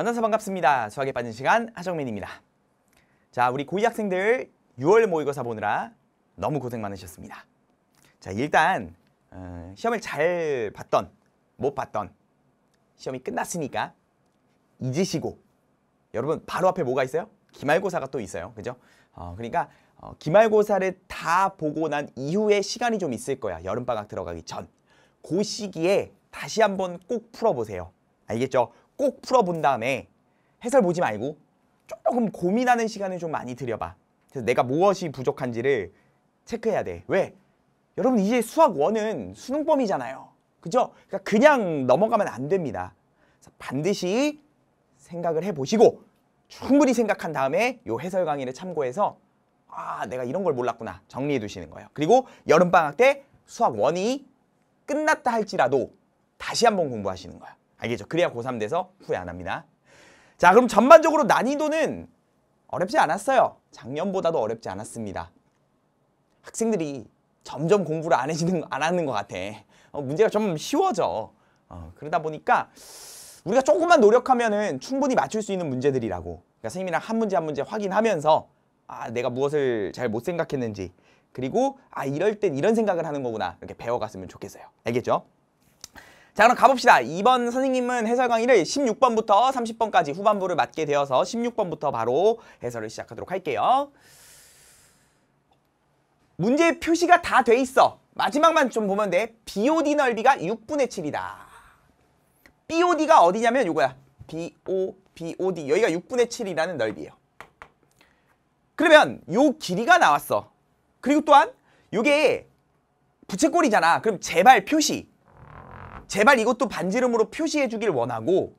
만나서 반갑습니다. 수학에 빠진 시간 하정민입니다. 자, 우리 고2 학생들 6월 모의고사 보느라 너무 고생 많으셨습니다. 자, 일단 어, 시험을 잘 봤던, 못 봤던 시험이 끝났으니까 잊으시고 여러분 바로 앞에 뭐가 있어요? 기말고사가 또 있어요. 그죠? 어, 그러니까 어, 기말고사를 다 보고 난 이후에 시간이 좀 있을 거야. 여름방학 들어가기 전. 그 시기에 다시 한번 꼭 풀어보세요. 알겠죠? 꼭 풀어본 다음에 해설 보지 말고 조금 고민하는 시간을 좀 많이 들여봐. 그래서 내가 무엇이 부족한지를 체크해야 돼. 왜? 여러분 이제 수학 원은 수능범이잖아요. 그죠? 그러니까 그냥 넘어가면 안 됩니다. 반드시 생각을 해보시고 충분히 생각한 다음에 요 해설 강의를 참고해서 아 내가 이런 걸 몰랐구나 정리해 두시는 거예요. 그리고 여름방학 때 수학 원이 끝났다 할지라도 다시 한번 공부하시는 거예요. 알겠죠? 그래야 고3 돼서 후회 안 합니다. 자, 그럼 전반적으로 난이도는 어렵지 않았어요. 작년보다도 어렵지 않았습니다. 학생들이 점점 공부를 안, 해지는, 안 하는 것 같아. 어, 문제가 좀 쉬워져. 어, 그러다 보니까 우리가 조금만 노력하면은 충분히 맞출 수 있는 문제들이라고. 그러니까 선생님이랑 한 문제 한 문제 확인하면서 아, 내가 무엇을 잘 못 생각했는지 그리고 아, 이럴 땐 이런 생각을 하는 거구나. 이렇게 배워갔으면 좋겠어요. 알겠죠? 자 그럼 가봅시다. 2번 선생님은 해설 강의를 16번부터 30번까지 후반부를 맡게 되어서 16번부터 바로 해설을 시작하도록 할게요. 문제 표시가 다 돼 있어. 마지막만 좀 보면 돼. BOD 넓이가 6분의 7이다. BOD가 어디냐면 이거야. BO, BOD. 여기가 6분의 7이라는 넓이예요 그러면 요 길이가 나왔어. 그리고 또한 요게 부채꼴이잖아. 그럼 제발 표시. 제발 이것도 반지름으로 표시해 주길 원하고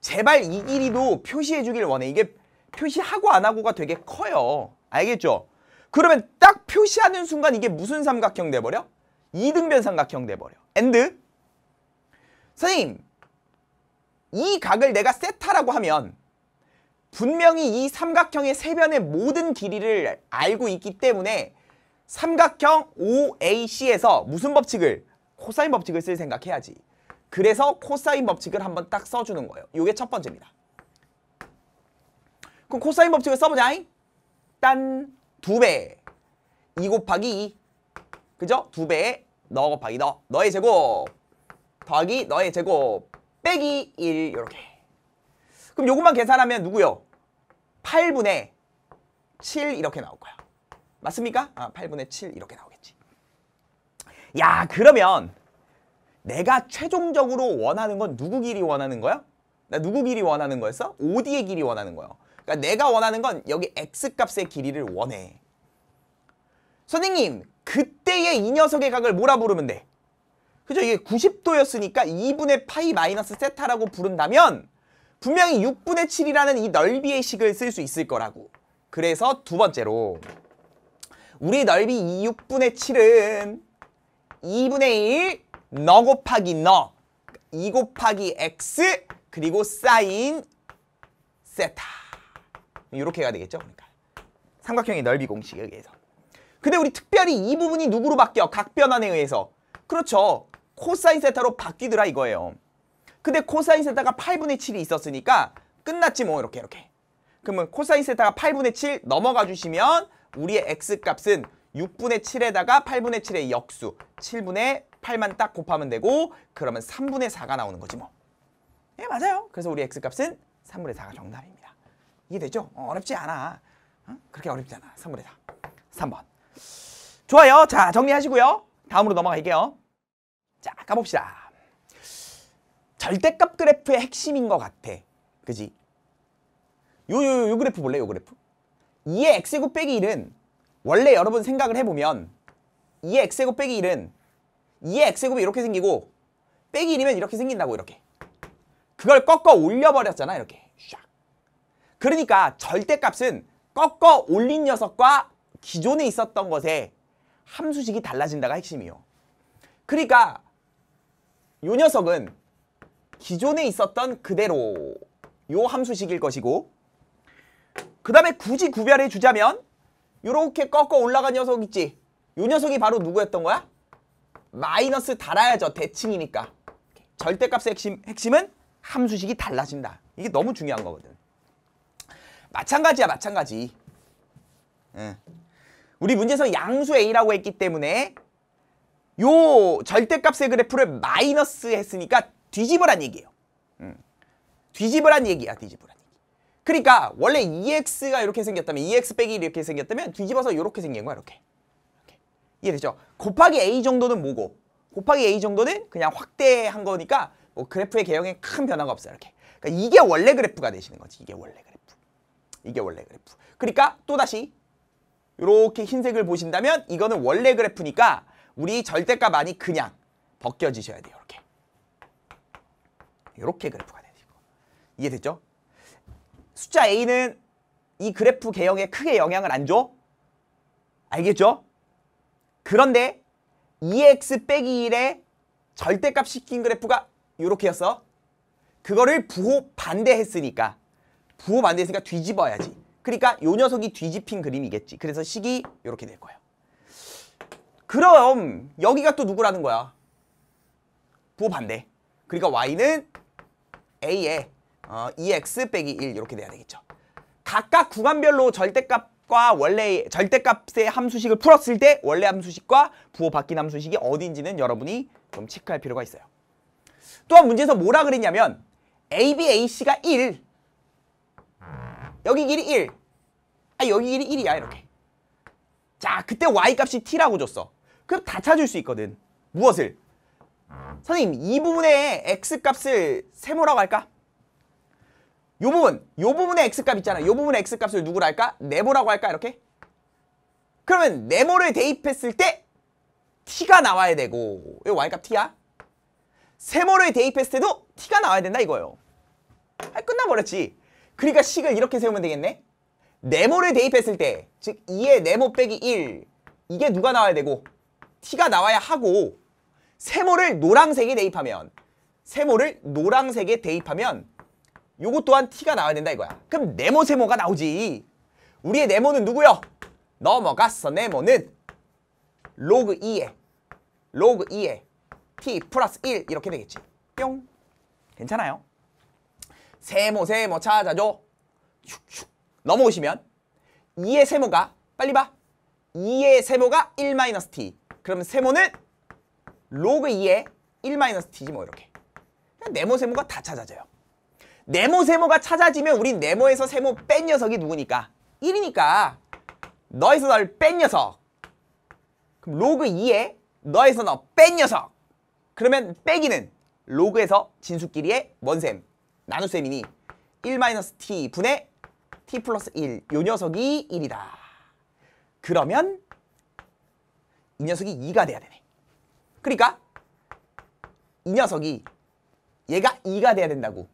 제발 이 길이도 표시해 주길 원해. 이게 표시하고 안 하고가 되게 커요. 알겠죠? 그러면 딱 표시하는 순간 이게 무슨 삼각형 돼버려? 이등변 삼각형 돼버려. 엔드 선생님 이 각을 내가 세타라고 하면 분명히 이 삼각형의 세변의 모든 길이를 알고 있기 때문에 삼각형 OAC에서 무슨 법칙을? 코사인 법칙을 쓸 생각해야지. 그래서 코사인 법칙을 한번 딱 써주는 거예요. 이게 첫 번째입니다. 그럼 코사인 법칙을 써보자잉. 딴, 두 배. 2 곱하기 2. 그죠? 두 배에 너 곱하기 너. 너의 제곱. 더하기 너의 제곱. 빼기 1. 이렇게. 그럼 요것만 계산하면 누구요? 8분의 7 이렇게 나올 거야. 맞습니까? 아, 8분의 7 이렇게 나오겠지. 야 그러면 내가 최종적으로 원하는 건 누구 길이 원하는 거야? 나 누구 길이 원하는 거였어? OD의 길이 원하는 거야. 그러니까 내가 원하는 건 여기 X값의 길이를 원해. 선생님 그때의 이 녀석의 각을 뭐라 부르면 돼? 그죠? 이게 90도였으니까 2분의 파이 마이너스 세타라고 부른다면 분명히 6분의 7이라는 이 넓이의 식을 쓸 수 있을 거라고. 그래서 두 번째로 우리 넓이 2 6분의 7은 2분의 1너 곱하기 너, 2 곱하기 x 그리고 사인 세타 이렇게 해야 되겠죠? 그러니까 삼각형의 넓이 공식여기에서 근데 우리 특별히 이 부분이 누구로 바뀌어? 각변환에 의해서 그렇죠 코사인 세타로 바뀌더라 이거예요 근데 코사인 세타가 8분의 7이 있었으니까 끝났지 뭐 이렇게 이렇게 그러면 코사인 세타가 8분의 7 넘어가 주시면 우리의 x값은 6분의 7에다가 8분의 7의 역수 7분의 8만 딱 곱하면 되고 그러면 3분의 4가 나오는 거지 뭐. 예 맞아요. 그래서 우리 x값은 3분의 4가 정답입니다. 이게되죠 어, 렵지 않아. 응? 어? 그렇게 어렵지 않아. 3분의 4. 3번. 좋아요. 자 정리하시고요. 다음으로 넘어갈게요. 자가봅시다 절대값 그래프의 핵심인 것 같아. 그지? 요, 요, 요, 그래프 볼래? 요 그래프. 2의 x 곱빼기 1은 원래 여러분 생각을 해보면 2의 x제곱 빼기 1은 2의 x제곱이 이렇게 생기고 빼기 1이면 이렇게 생긴다고 이렇게 그걸 꺾어 올려버렸잖아 이렇게 샥. 그러니까 절대값은 꺾어 올린 녀석과 기존에 있었던 것에 함수식이 달라진다가 핵심이요 그러니까 이 녀석은 기존에 있었던 그대로 요 함수식일 것이고 그 다음에 굳이 구별해 주자면 이렇게 꺾어 올라간 녀석 있지? 이 녀석이 바로 누구였던 거야? 마이너스 달아야죠. 대칭이니까. 절대값의 핵심, 핵심은 함수식이 달라진다. 이게 너무 중요한 거거든. 마찬가지야, 마찬가지. 우리 문제에서 양수 A라고 했기 때문에 요 절대값의 그래프를 마이너스 했으니까 뒤집으란 얘기예요. 뒤집으란 얘기야, 뒤집으란. 그러니까 원래 EX가 이렇게 생겼다면 EX 빼기 이렇게 생겼다면 뒤집어서 이렇게 생긴 거야 이렇게. 이렇게. 이해되죠? 곱하기 A 정도는 뭐고 곱하기 A 정도는 그냥 확대한 거니까 뭐 그래프의 개형에 큰 변화가 없어요 이렇게. 그러니까 이게 원래 그래프가 되시는 거지 이게 원래 그래프. 이게 원래 그래프. 그러니까 또다시 이렇게 흰색을 보신다면 이거는 원래 그래프니까 우리 절대값 많이 그냥 벗겨지셔야 돼요 이렇게. 이렇게 그래프가 되는 거. 이해됐죠? 숫자 A는 이 그래프 개형에 크게 영향을 안 줘? 알겠죠? 그런데 2x 빼기 1의 절대값 시킨 그래프가 이렇게였어. 그거를 부호 반대했으니까 부호 반대했으니까 뒤집어야지. 그러니까 요 녀석이 뒤집힌 그림이겠지. 그래서 식이 이렇게 될 거야. 그럼 여기가 또 누구라는 거야? 부호 반대. 그러니까 y는 a의 어, 2x 빼기 1 이렇게 돼야 되겠죠. 각각 구간별로 절대값과 원래 절대값의 함수식을 풀었을 때 원래 함수식과 부호 바뀐 함수식이 어딘지는 여러분이 좀 체크할 필요가 있어요. 또한 문제에서 뭐라 그랬냐면 AB, AC가 1 여기 길이 1 아, 여기 길이 1이야 이렇게 자 그때 Y값이 T라고 줬어 그럼 다 찾을 수 있거든 무엇을? 선생님 이 부분의 X값을 세모라고 할까? 요 부분, 요 부분의 x값 있잖아요. 부분의 x값을 누구로 할까? 네모라고 할까? 이렇게? 그러면 네모를 대입했을 때 t가 나와야 되고 요 y값 t야. 세모를 대입했을 때도 t가 나와야 된다 이거예요. 아, 끝나버렸지. 그러니까 식을 이렇게 세우면 되겠네. 네모를 대입했을 때, 즉 2의 네모 빼기 1, 이게 누가 나와야 되고 t가 나와야 하고 세모를 노랑색에 대입하면 세모를 노랑색에 대입하면 요것 또한 T가 나와야 된다 이거야. 그럼 네모 세모가 나오지. 우리의 네모는 누구요? 넘어갔어 네모는 로그 2에 로그 2에 T 플러스 1 이렇게 되겠지. 뿅. 괜찮아요. 세모 세모 찾아줘. 슉슉 넘어오시면 2의 세모가 빨리 봐. 2의 세모가 1-t. 그러면 세모는 로그 2의 1-t지 뭐 이렇게. 네모 세모가 다 찾아져요. 네모 세모가 찾아지면 우린 네모에서 세모 뺀 녀석이 누구니까 1이니까 너에서 널 뺀 녀석 그럼 로그 2에 너에서 너 뺀 녀석 그러면 빼기는 로그에서 진수끼리의 원셈 나눗셈이니 1-t 분의 t 플러스 1요 녀석이 1이다 그러면 이 녀석이 2가 돼야 되네 그러니까 이 녀석이 얘가 2가 돼야 된다고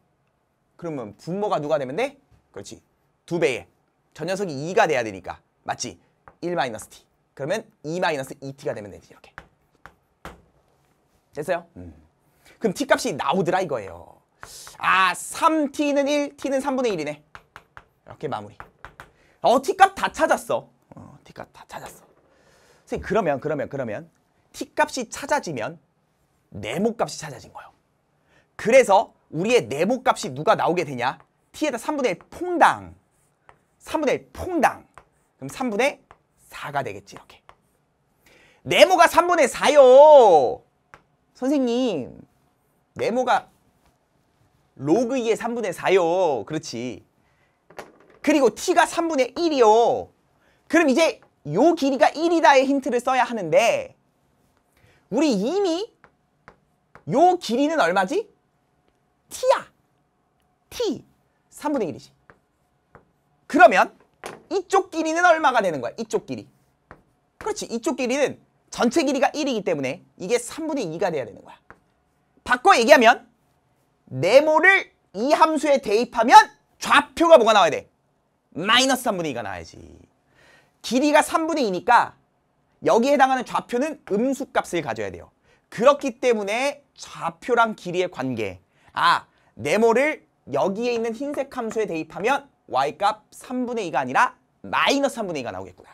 그러면 분모가 누가 되면 돼? 그렇지. 두 배에. 저 녀석이 2가 돼야 되니까. 맞지? 1-t. 그러면 2-2t가 되면 되지. 이렇게. 됐어요? 음. 그럼 t값이 나오더라 이거예요. 아, 3t는 1, t는 3분의 1이네. 이렇게 마무리. 어, t값 다 찾았어. 어, t값 다 찾았어. 선생님, 그러면, 그러면, 그러면 t값이 찾아지면 네모값이 찾아진 거예요. 그래서 우리의 내복값이 누가 나오게 되냐? t에다 3분의 1 퐁당. 3분의 1 퐁당. 그럼 3분의 4가 되겠지 이렇게. 네모가 3분의 4요. 선생님 네모가 로그 2의 3분의 4요. 그렇지. 그리고 t가 3분의 1이요. 그럼 이제 요 길이가 1이다의 힌트를 써야 하는데 우리 이미 요 길이는 얼마지? t야. t. 3분의 1이지. 그러면 이쪽 길이는 얼마가 되는 거야? 이쪽 길이. 그렇지. 이쪽 길이는 전체 길이가 1이기 때문에 이게 3분의 2가 돼야 되는 거야. 바꿔 얘기하면 네모를 이 함수에 대입하면 좌표가 뭐가 나와야 돼? 마이너스 3분의 2가 나와야지. 길이가 3분의 2니까 여기에 해당하는 좌표는 음수값을 가져야 돼요. 그렇기 때문에 좌표랑 길이의 관계 아, 네모를 여기에 있는 흰색 함수에 대입하면 y값 3분의 2가 아니라 마이너스 3분의 2가 나오겠구나.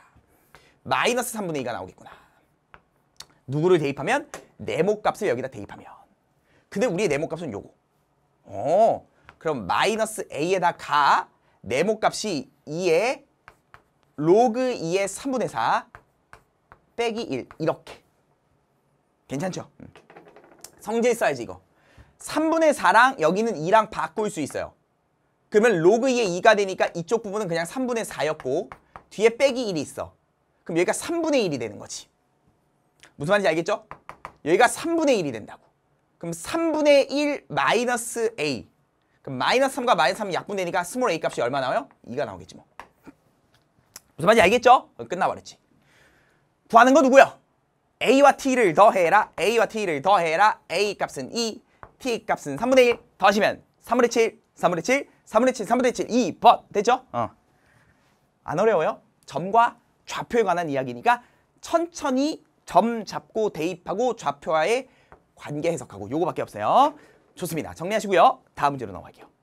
마이너스 3분의 2가 나오겠구나. 누구를 대입하면? 네모값을 여기다 대입하면. 근데 우리의 네모값은 요거. 어, 그럼 마이너스 a에다 가 네모값이 2에 로그 2의 3분의 4 빼기 1 이렇게. 괜찮죠? 음. 성질 써야지 이거. 3분의 4랑 여기는 2랑 바꿀 수 있어요. 그러면 로그 2에 2가 되니까 이쪽 부분은 그냥 3분의 4였고 뒤에 빼기 1이 있어. 그럼 여기가 3분의 1이 되는 거지. 무슨 말인지 알겠죠? 여기가 3분의 1이 된다고. 그럼 3분의 1 마이너스 a. 그럼 마이너스 3과 마이너스 3 약분되니까 스몰 a 값이 얼마 나와요? 2가 나오겠지 뭐. 무슨 말인지 알겠죠? 어, 끝나버렸지. 구하는 거 누구야? a와 t를 더해라. a와 t를 더해라. a 값은 2, e. t 값은 3분의 1 더하시면 3분의 7, 3분의 7, 3분의 7, 3분의 7, 2번 됐죠? 어. 안 어려워요. 점과 좌표에 관한 이야기니까 천천히 점 잡고 대입하고 좌표와의 관계 해석하고 요거밖에 없어요. 좋습니다. 정리하시고요. 다음 문제로 넘어갈게요.